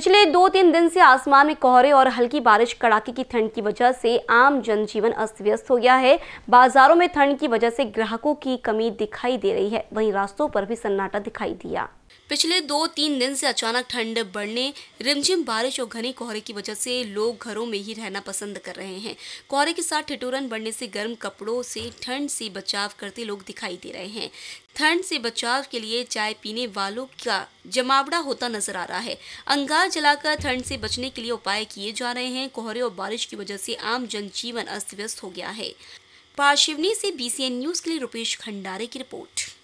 पिछले दो तीन दिन से आसमान में कोहरे और हल्की बारिश कड़ाके की ठंड की वजह से आम जनजीवन अस्त व्यस्त हो गया है बाजारों में ठंड की वजह से ग्राहकों की कमी दिखाई दे रही है वहीं रास्तों पर भी सन्नाटा दिखाई दिया पिछले दो तीन दिन से अचानक ठंड बढ़ने रिमझिम बारिश और घने कोहरे की वजह से लोग घरों में ही रहना पसंद कर रहे हैं कोहरे के साथ ठिठुरन बढ़ने से गर्म कपड़ों से ठंड से बचाव करते लोग दिखाई दे रहे हैं ठंड से बचाव के लिए चाय पीने वालों का जमावड़ा होता नजर आ रहा है अंगार जलाकर ठंड से बचने के लिए उपाय किए जा रहे हैं कोहरे और बारिश की वजह से आम जनजीवन अस्त व्यस्त हो गया है पार्शिवनी से बीसीएन न्यूज के लिए रूपेश खंडारे की रिपोर्ट